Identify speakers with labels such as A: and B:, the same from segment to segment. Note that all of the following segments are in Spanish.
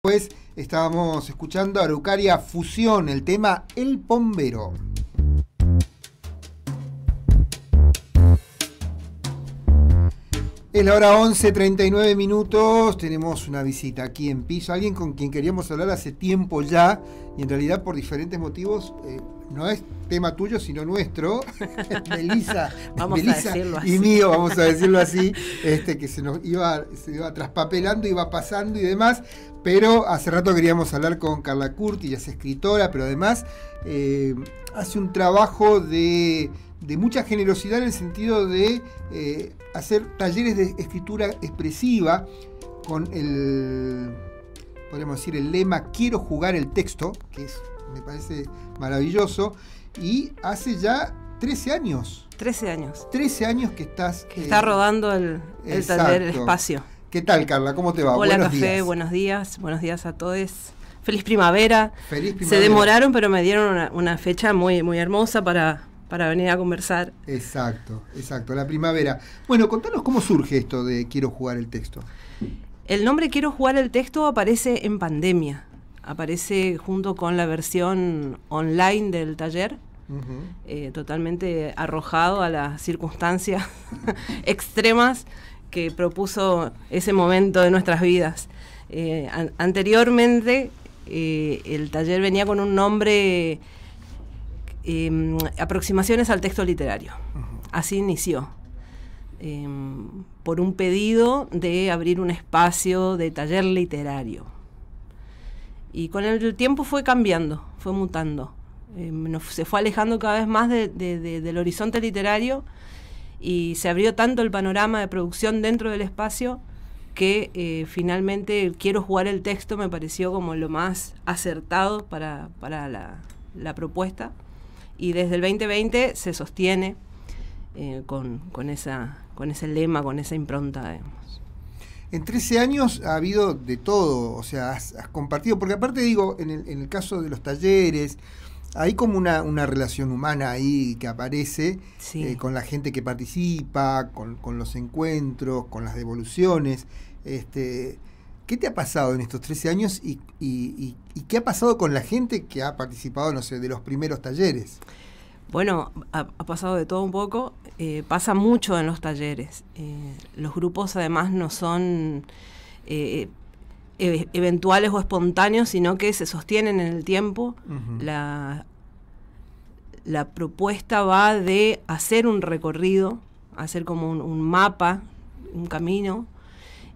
A: Pues estábamos escuchando a Arucaria Fusión, el tema El Pombero. Es la hora 11.39 minutos, tenemos una visita aquí en piso, alguien con quien queríamos hablar hace tiempo ya, y en realidad por diferentes motivos, eh, no es tema tuyo, sino nuestro, Melisa, vamos a decirlo así. y mío, vamos a decirlo así, este, que se nos iba, se iba traspapelando, iba pasando y demás, pero hace rato queríamos hablar con Carla Curti, ella es escritora, pero además eh, hace un trabajo de de mucha generosidad en el sentido de eh, hacer talleres de escritura expresiva con el, decir, el lema Quiero jugar el texto, que me parece maravilloso, y hace ya 13 años. 13 años. 13 años que estás... Que eh, está
B: rodando el, el taller, el espacio.
A: ¿Qué tal, Carla? ¿Cómo te va? Hola, buenos Café. Días.
B: Buenos días. Buenos días a todos. Feliz primavera. Feliz primavera. Se demoraron, pero me dieron una, una fecha muy, muy hermosa para, para venir a conversar. Exacto, exacto, la primavera. Bueno, contanos
A: cómo surge esto de Quiero jugar el texto.
B: El nombre Quiero jugar el texto aparece en pandemia, aparece junto con la versión online del taller. Eh, totalmente arrojado a las circunstancias extremas que propuso ese momento de nuestras vidas. Eh, anteriormente eh, el taller venía con un nombre Em, aproximaciones al texto literario. Así inició. Em, por un pedido de abrir un espacio de taller literario. Y con el tiempo fue cambiando, fue mutando. Em, se fue alejando cada vez más del horizonte literario y se abrió tanto el panorama de producción dentro del espacio que eh, finalmente quiero jugar el texto me pareció como lo más acertado para, la propuesta y desde el 2020 se sostiene eh, con, esa, con ese lema, con esa impronta. Digamos.
A: En 13 años ha habido de todo, o sea, has, compartido, porque aparte digo, en el, en el, caso de los talleres, hay como una, relación humana ahí que aparece eh, con la gente que participa, con, los encuentros, con las devoluciones. Este, ¿Qué te ha pasado en estos 13 años y, qué ha pasado con la gente que ha participado, no sé, de los primeros talleres?
B: Bueno, ha, pasado de todo un poco. Eh, pasa mucho en los talleres. Eh, los grupos además no son eh, e, eventuales o espontáneos, sino que se sostienen en el tiempo. la, propuesta va de hacer un recorrido, hacer como un mapa, un camino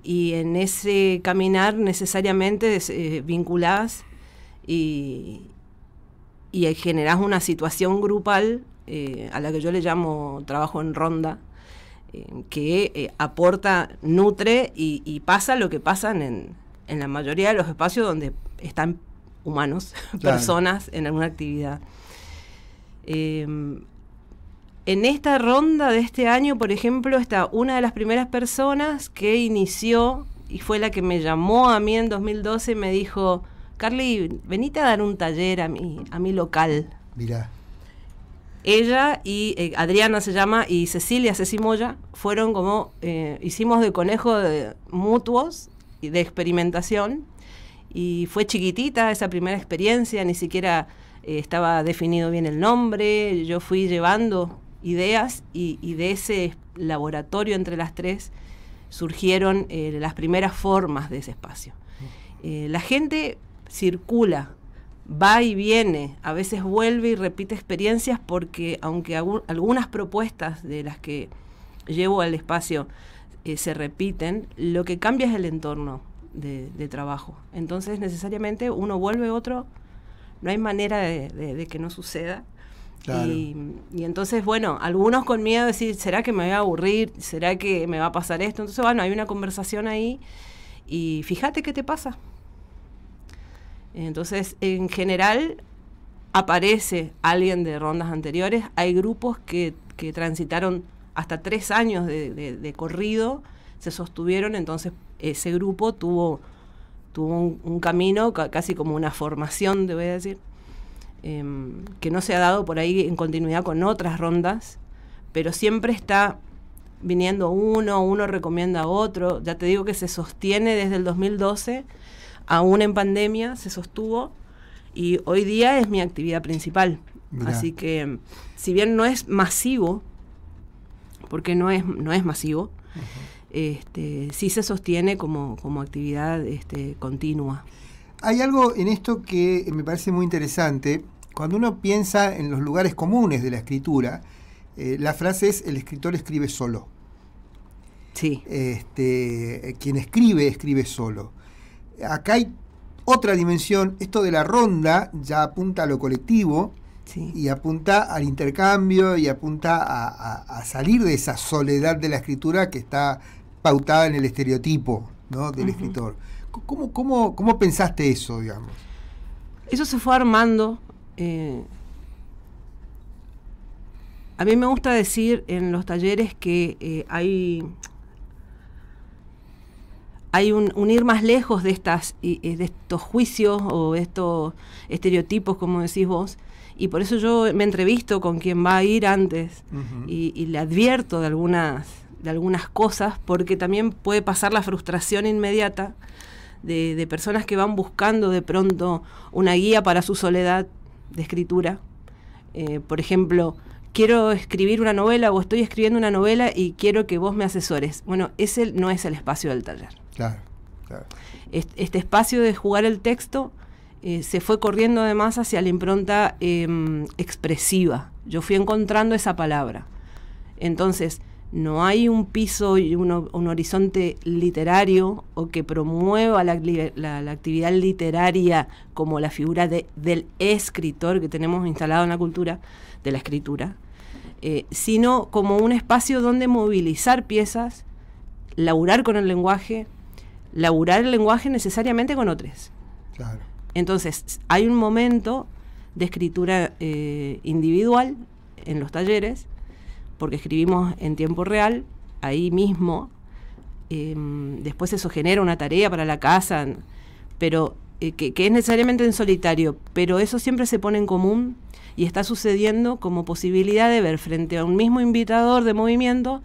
B: y en ese caminar necesariamente eh, vinculás y, y generás una situación grupal eh, a la que yo le llamo trabajo en ronda, eh, que eh, aporta, nutre y, pasa lo que pasan en, la mayoría de los espacios donde están humanos, personas en alguna actividad. En esta ronda de este año, por ejemplo, está una de las primeras personas que inició y fue la que me llamó a mí en 2012 y me dijo, Carly, venite a dar un taller a mi, a mi local. Mirá. Ella y eh, Adriana se llama y Cecilia Cecimoya fueron como, eh, hicimos de conejo de mutuos y de experimentación y fue chiquitita esa primera experiencia, ni siquiera eh, estaba definido bien el nombre, yo fui llevando ideas y, de ese laboratorio entre las tres surgieron eh, las primeras formas de ese espacio. Eh, la gente circula, va y viene, a veces vuelve y repite experiencias porque aunque algunas propuestas de las que llevo al espacio eh, se repiten, lo que cambia es el entorno de, trabajo. Entonces necesariamente uno vuelve otro, no hay manera de que no suceda. Y, entonces, bueno, algunos con miedo decir, ¿será que me voy a aburrir? ¿Será que me va a pasar esto? Entonces, bueno, hay una conversación ahí y fíjate qué te pasa. Entonces, en general, aparece alguien de rondas anteriores. Hay grupos que, transitaron hasta tres años de, corrido, se sostuvieron, entonces ese grupo tuvo, tuvo un, camino casi como una formación, te voy a decir. Em, que no se ha dado por ahí en continuidad con otras rondas, pero siempre está viniendo uno, uno recomienda a otro, ya te digo que se sostiene desde el 2012, aún en pandemia se sostuvo y hoy día es mi actividad principal. Así que em, si bien no es masivo, porque no es, no es masivo, este, sí se sostiene como, actividad este, continua. Hay
A: algo en esto que me parece muy interesante, cuando uno piensa en los lugares comunes de la escritura, eh, la frase es el escritor escribe solo. Sí. Este, quien escribe, escribe solo. Acá hay otra dimensión, esto de la ronda ya apunta a lo colectivo y apunta al intercambio y apunta a, salir de esa soledad de la escritura que está pautada en el estereotipo del escritor. ¿Cómo, cómo, ¿Cómo pensaste
B: eso, digamos? Eso se fue armando eh, a mí me gusta decir en los talleres que eh, hay, hay un, ir más lejos de, estas, eh, de estos juicios o estos estereotipos, como decís vos, y por eso yo me entrevisto con quien va a ir antes y, le advierto de algunas, de algunas cosas, porque también puede pasar la frustración inmediata de, de personas que van buscando de pronto una guía para su soledad de escritura. Eh, por ejemplo, quiero escribir una novela o estoy escribiendo una novela y quiero que vos me asesores. Bueno, ese no es el espacio del taller. Claro, Este, espacio de jugar el texto eh, se fue corriendo además hacia la impronta em, expresiva. Yo fui encontrando esa palabra. Entonces, no hay un piso y un, horizonte literario o que promueva la, actividad literaria como la figura del escritor que tenemos instalado en la cultura, de la escritura, eh, sino como un espacio donde movilizar piezas, laburar con el lenguaje, laburar el lenguaje necesariamente con otros. Entonces, hay un momento de escritura eh, individual en los talleres, porque escribimos en tiempo real, ahí mismo. Eh, después eso genera una tarea para la casa, pero eh, que, es necesariamente en solitario, pero eso siempre se pone en común y está sucediendo como posibilidad de ver frente a un mismo invitador de movimiento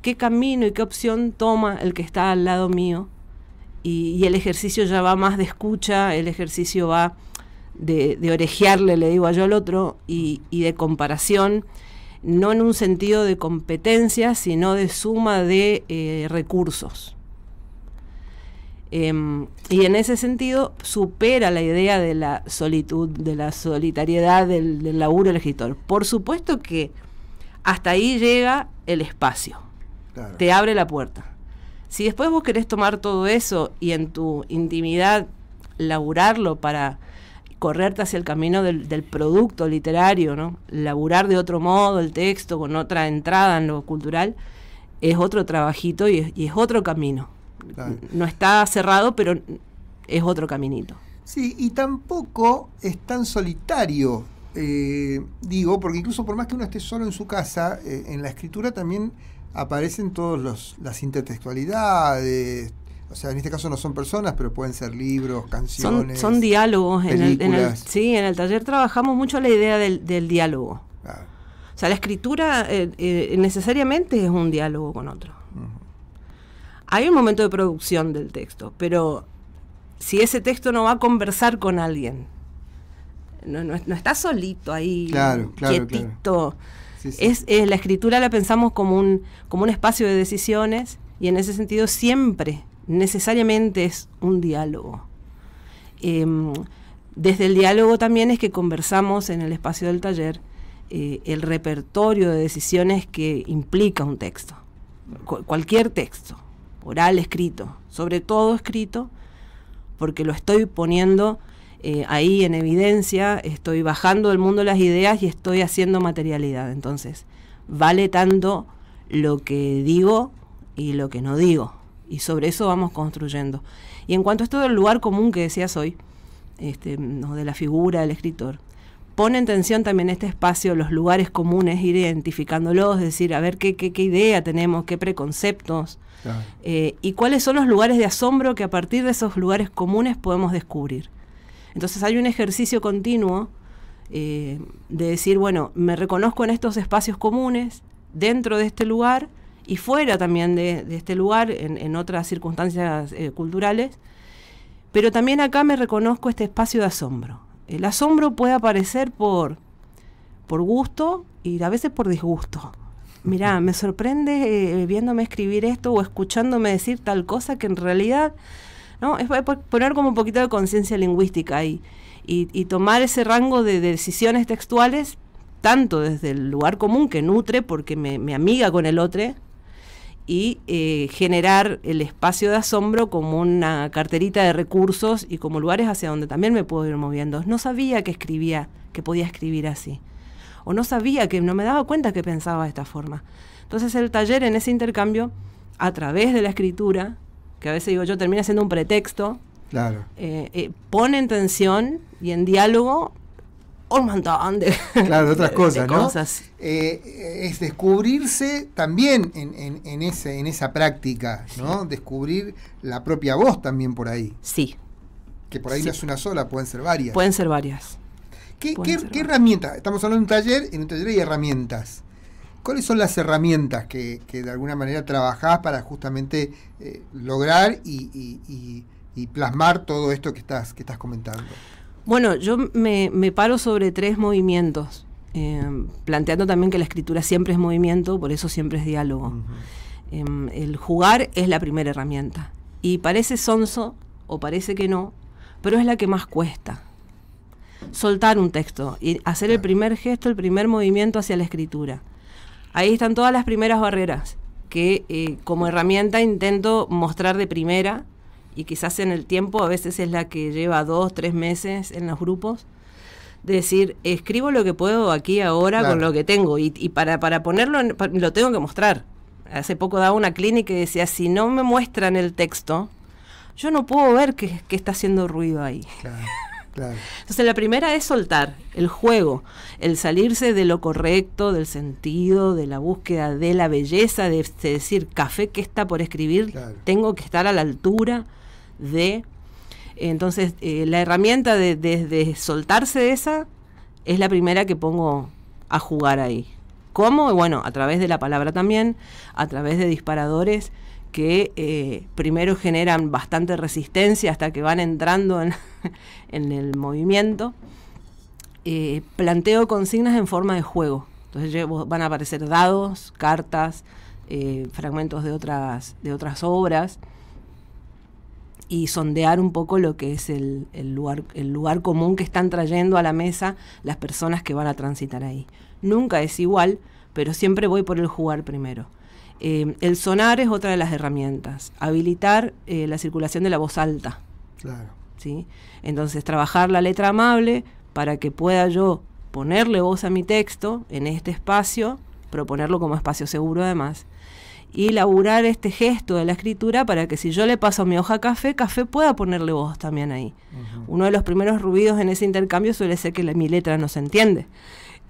B: qué camino y qué opción toma el que está al lado mío. Y, el ejercicio ya va más de escucha, el ejercicio va de, orejearle, le digo yo al otro, y de comparación no en un sentido de competencia, sino de suma de eh, recursos. Em, y en ese sentido supera la idea de la solitud, de la solitariedad del, laburo del escritor. Por supuesto que hasta ahí llega el espacio, te abre la puerta. Si después vos querés tomar todo eso y en tu intimidad laburarlo para correrte hacia el camino del, producto literario, ¿no? Laburar de otro modo el texto, con otra entrada en lo cultural, es otro trabajito y es, otro camino. No está cerrado, pero es otro caminito.
A: Sí, y tampoco es tan solitario, eh, digo, porque incluso por más que uno esté solo en su casa, eh, en la escritura también aparecen todas las intertextualidades, o sea, en este caso no son personas, pero pueden ser libros, canciones. Son,
B: diálogos. En sí, en el taller trabajamos mucho la idea del, diálogo. O sea, la escritura eh, eh, necesariamente es un diálogo con otro. Hay un momento de producción del texto, pero si ese texto no va a conversar con alguien, no, está solito ahí, quietito. es, la escritura la pensamos como un, como un espacio de decisiones y en ese sentido siempre necesariamente es un diálogo. Em, desde el diálogo también es que conversamos en el espacio del taller eh, el repertorio de decisiones que implica un texto, cualquier texto, oral, escrito, sobre todo escrito, porque lo estoy poniendo eh, ahí en evidencia, estoy bajando del mundo las ideas y estoy haciendo materialidad. Entonces, vale tanto lo que digo y lo que no digo y sobre eso vamos construyendo. Y en cuanto a esto del lugar común que decías hoy, este, no, de la figura del escritor, pone en tensión también este espacio, los lugares comunes, ir identificándolos, decir, a ver qué, qué, idea tenemos, qué preconceptos, eh, y cuáles son los lugares de asombro que a partir de esos lugares comunes podemos descubrir. Entonces hay un ejercicio continuo eh, de decir, bueno, me reconozco en estos espacios comunes, dentro de este lugar, y fuera también de, este lugar, en, otras circunstancias eh, culturales, pero también acá me reconozco este espacio de asombro. El asombro puede aparecer por, por gusto y a veces por disgusto. Mirá, me sorprende eh, viéndome escribir esto o escuchándome decir tal cosa que en realidad, ¿no? Es poner como un poquito de conciencia lingüística ahí y, tomar ese rango de decisiones textuales, tanto desde el lugar común que nutre porque me, me amiga con el otro, y eh, generar el espacio de asombro como una carterita de recursos y como lugares hacia donde también me puedo ir moviendo. No sabía que escribía, que podía escribir así. O no sabía que no me daba cuenta que pensaba de esta forma. Entonces el taller en ese intercambio, a través de la escritura, que a veces digo yo termina siendo un pretexto, claro. Eh, eh, pone en tensión y en diálogo un
A: claro, otras cosas, ¿no? Eh, es descubrirse también en, ese, en esa práctica, ¿no? Descubrir la propia voz también por ahí. Sí. Que por ahí no es una sola, pueden ser varias. Pueden ser varias. ¿Qué, qué, herramientas? Estamos hablando de un taller, en un taller hay herramientas. ¿Cuáles son las herramientas que, de alguna manera trabajás para justamente eh, lograr y, plasmar todo esto que estás, que estás comentando?
B: Bueno, yo me, paro sobre tres movimientos, eh, planteando también que la escritura siempre es movimiento, por eso siempre es diálogo. Em, el jugar es la primera herramienta. Y parece sonso, o parece que no, pero es la que más cuesta. Soltar un texto y hacer el primer gesto, el primer movimiento hacia la escritura. Ahí están todas las primeras barreras que eh, como herramienta intento mostrar de primera y quizás en el tiempo a veces es la que lleva dos, tres meses en los grupos. De decir, escribo lo que puedo aquí ahora con lo que tengo y, para, para ponerlo lo tengo que mostrar. Hace poco daba una clínica y decía, si no me muestran el texto, yo no puedo ver qué está haciendo ruido ahí. Entonces la primera es soltar el juego, el salirse de lo correcto, del sentido, de la búsqueda de la belleza, de, de decir, café que está por escribir, tengo que estar a la altura de... Entonces, eh, la herramienta de, soltarse esa es la primera que pongo a jugar ahí. ¿Cómo? Bueno, a través de la palabra también, a través de disparadores que eh, primero generan bastante resistencia hasta que van entrando en, el movimiento. Eh, planteo consignas en forma de juego. Entonces van a aparecer dados, cartas, fragmentos de otras obras y sondear un poco lo que es el, lugar, el lugar común que están trayendo a la mesa las personas que van a transitar ahí. Nunca es igual, pero siempre voy por el jugar primero. Eh, el sonar es otra de las herramientas. Habilitar eh, la circulación de la voz alta. ¿sí? Entonces, trabajar la letra amable para que pueda yo ponerle voz a mi texto en este espacio, proponerlo como espacio seguro además y laburar este gesto de la escritura para que si yo le paso mi hoja café, café pueda ponerle voz también ahí. Uno de los primeros ruidos en ese intercambio suele ser que mi letra no se entiende.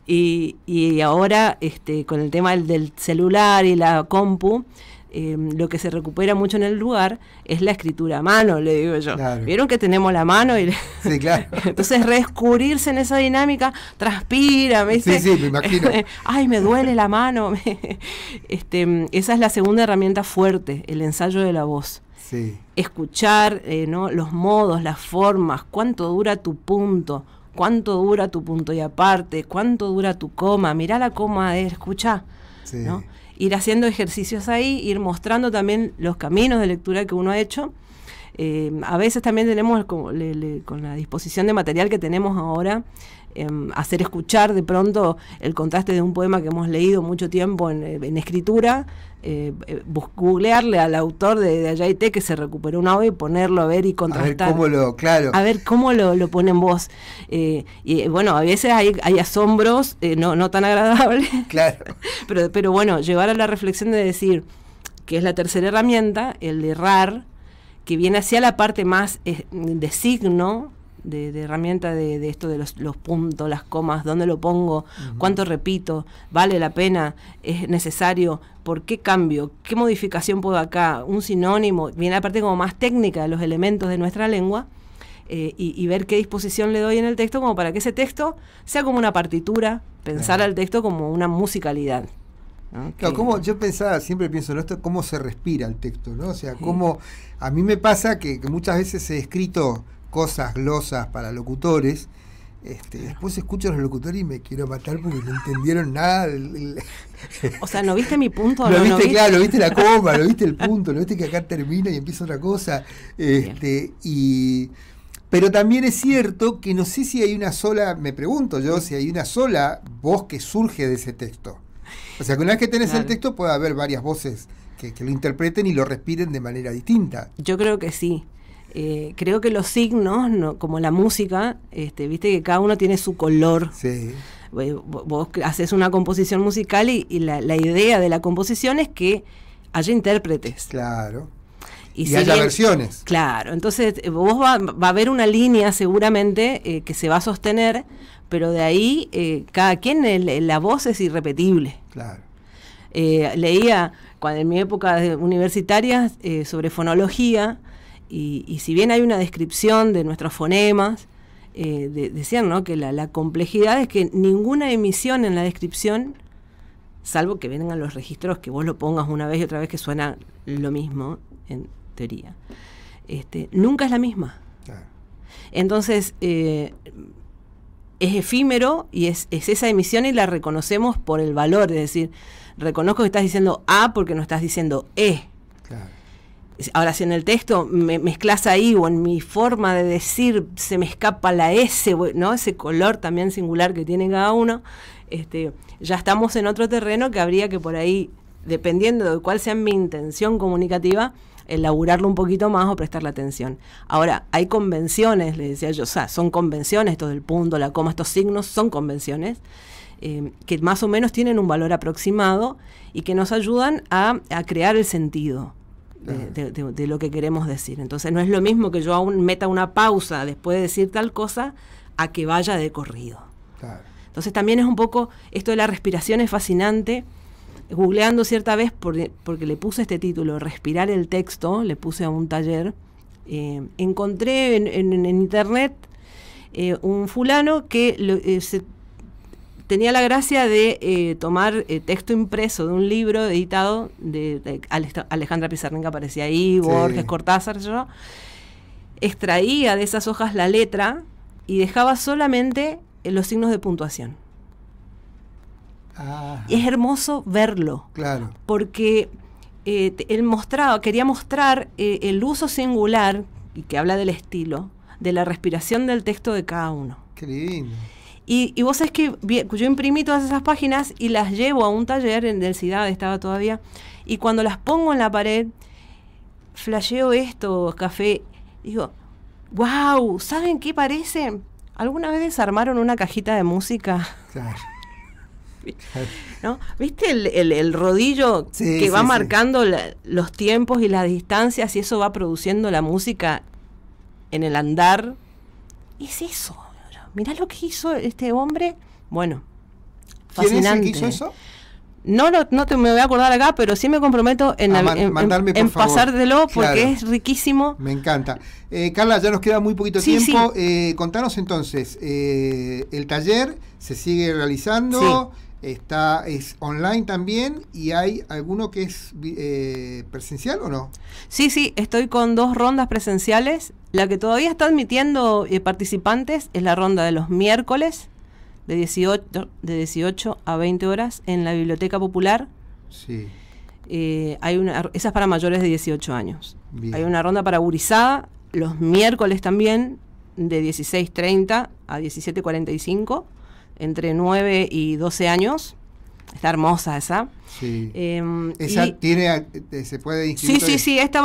B: Y, y ahora, este, con el tema del, celular y la compu, Em, lo que se recupera mucho en el lugar es la escritura a mano, le digo yo. Vieron que tenemos la mano y... Sí, claro. Entonces, redescubrirse en esa dinámica, transpira, ¿me Sí, me imagino. Ay, me duele la mano. este, em, esa es la segunda herramienta fuerte, el ensayo de la voz. Escuchar eh, los modos, las formas, cuánto dura tu punto, cuánto dura tu punto y aparte, cuánto dura tu coma, mirá la coma, de, eh, escucha. ¿no? ir haciendo ejercicios ahí, ir mostrando también los caminos de lectura que uno ha hecho. Eh, a veces también tenemos, con la disposición de material que tenemos ahora, Em, hacer escuchar de pronto el contraste de un poema que hemos leído mucho tiempo en, escritura, eh, eh googlearle al autor de, de que se recuperó una obra y ponerlo a ver y contrastar. A ver cómo
A: lo, claro. A ver
B: cómo lo, ponen vos. Eh, y bueno, a veces hay, asombros eh, no, no tan agradables. Claro. pero, pero bueno, llevar a la reflexión de decir que es la tercera herramienta, el de errar, que viene hacia la parte más de signo, de, herramienta de, esto de los, puntos, las comas, dónde lo pongo, cuánto repito, vale la pena, es necesario, por qué cambio, qué modificación puedo acá, un sinónimo, viene parte como más técnica de los elementos de nuestra lengua. Eh, y, ver qué disposición le doy en el texto como para que ese texto sea como una partitura, pensar al texto como una musicalidad.
A: Claro, como yo pensaba, siempre pienso en esto, cómo se respira el texto, ¿no? O sea, cómo a mí me pasa que, muchas veces he escrito cosas, glosas para locutores. Este, después escucho a los locutores y me quiero matar porque no entendieron
B: nada. O sea, ¿no viste mi punto? no, viste, claro, viste la
A: coma, ¿lo viste el punto, ¿lo viste que acá termina y empieza otra cosa. Este, y, pero también es cierto que no sé si hay una sola, me pregunto yo, si hay una sola voz que surge de ese texto. O sea, que una vez que tenés el texto puede haber varias voces que lo interpreten y lo
B: respiren de manera distinta. Yo creo que sí. Eh, creo que los signos, como la música, este, viste que cada uno tiene su color. Sí. vos haces una composición musical y, la, idea de la composición es que haya intérpretes. Claro. Y, haya versiones. Claro, entonces eh, vos va, a haber una línea seguramente eh, que se va a sostener, pero de ahí cada quien, la voz es irrepetible. Claro. leía cuando en mi época universitaria sobre fonología, y, si bien hay una descripción de nuestros fonemas, eh, decían que la, complejidad es que ninguna emisión en la descripción, salvo que vengan los registros, que vos lo pongas una vez y otra vez que suena lo mismo, en teoría, este, nunca es la misma. Entonces, eh, es efímero y es, es, esa emisión y la reconocemos por el valor, es decir, reconozco que estás diciendo A porque no estás diciendo E. Claro. Ahora, si en el texto me mezclas ahí o en mi forma de decir se me escapa la S, ¿no? Ese color también singular que tiene cada uno, este, ya estamos en otro terreno que habría que por ahí, dependiendo de cuál sea mi intención comunicativa, elaborarlo un poquito más o prestarle atención. Ahora, hay convenciones, le decía yo, o sea, son convenciones, esto del punto, la coma, estos signos son convenciones. Eh, que más o menos tienen un valor aproximado y que nos ayudan a, a crear el sentido de, lo que queremos decir. Entonces no es lo mismo que yo aún meta una pausa después de decir tal cosa a que vaya de corrido. Entonces también es un poco, esto de la respiración es fascinante. Googleando cierta vez, porque le puse este título, Respirar el texto, le puse a un taller, eh, encontré en, internet eh, un fulano que eh, se tenía la gracia de eh, tomar eh, texto impreso de un libro editado de, Alejandra Pizarnik, aparecía ahí, Borges, Cortázar, yo. Extraía de esas hojas la letra y dejaba solamente eh, los signos de puntuación. Ah. Es hermoso verlo. Claro. Porque él mostraba, quería mostrar el uso singular, y que habla del estilo, de la respiración del texto de cada uno. Qué lindo. Y, vos sabés que yo imprimí todas esas páginas y las llevo a un taller en densidad, estaba todavía, y cuando las pongo en la pared, flasheo esto, café, digo, wow, ¿saben qué parece? ¿Alguna vez desarmaron una cajita de música? Claro. ¿No? ¿Viste el, rodillo que va marcando los tiempos y las distancias y eso va produciendo la música en el andar? Es eso mirá lo que hizo este hombre. Bueno, fascinante. ¿Quién es que hizo eso? No, no te, me voy a acordar acá, pero sí me comprometo en, ah, man, en, porque es riquísimo. Me encanta. Eh, Carla, ya nos queda muy poquito tiempo.
A: Eh, contanos entonces, eh, el taller se sigue realizando.
B: Está, es online también y hay alguno que es eh, presencial o no? Sí, sí, estoy con dos rondas presenciales. La que todavía está admitiendo eh, participantes es la ronda de los miércoles de 18, de 18 a 20 horas en la Biblioteca Popular. Sí. Eh, hay una, esa es para mayores de 18 años. Hay una ronda para gurizada los miércoles también de 16.30 a 17.45 entre 9 y 12 años. Está hermosa esa. Em, esa tiene, eh, se puede inscribir. Sí, sí, sí, estas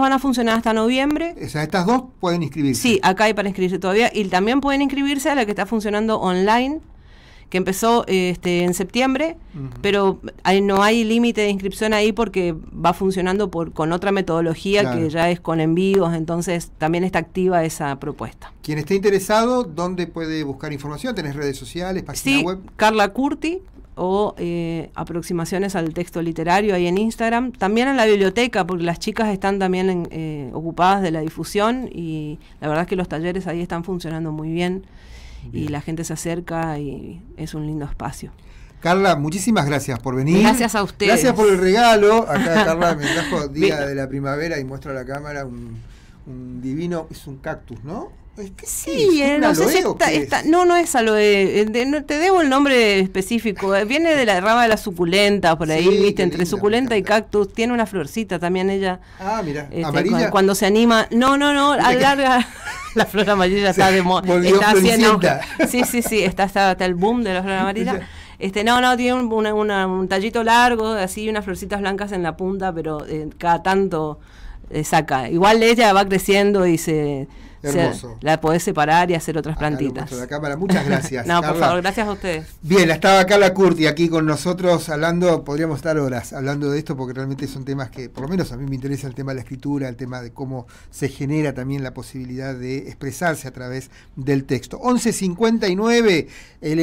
B: van a funcionar hasta noviembre. Esa, estas dos pueden inscribirse. Sí, acá hay para inscribirse todavía. Y también pueden inscribirse a la que está funcionando online, que empezó este, en septiembre, pero hay, no hay límite de inscripción ahí porque va funcionando por, con otra metodología que ya es con envíos, entonces también está activa esa propuesta. Quien esté interesado, ¿dónde puede buscar información? ¿Tenés redes sociales, página sí, Carla Curti o eh, aproximaciones al texto literario ahí en Instagram. También en la biblioteca, porque las chicas están también eh, ocupadas de la difusión y la verdad es que los talleres ahí están funcionando muy bien y la gente se acerca y es un lindo espacio.
A: Carla, muchísimas gracias por venir. Gracias a usted. Gracias por el regalo. Acá Carla me trajo Día de la Primavera y muestra a la cámara un, divino, es un cactus, ¿no?
B: sí, es? no, sé esta, no, no es lo eh, De, no, te debo el nombre específico. Eh, viene de la rama de la suculenta, por ahí, viste, entre suculenta y cactus. Tiene una florcita también ella. Ah, mira,
A: este, amarilla. Cuando, cuando,
B: se anima. No, no, no, alarga. la flor amarilla está de Está haciendo, sí, sí, sí, está hasta, el boom de la flor amarilla. Este, no, no, tiene un, tallito largo, así, unas florcitas blancas en la punta, pero eh, cada tanto eh, saca. Igual ella va creciendo y se Hermoso. la podés separar y hacer otras plantitas. La cámara. Muchas gracias. no, por favor, gracias a ustedes. Bien, estaba Carla Curti
A: aquí con nosotros hablando, podríamos estar horas hablando de esto porque realmente son temas que, por lo menos a mí me interesa el tema de la escritura, el tema de cómo se genera también la posibilidad de expresarse a través del texto. 11.59, el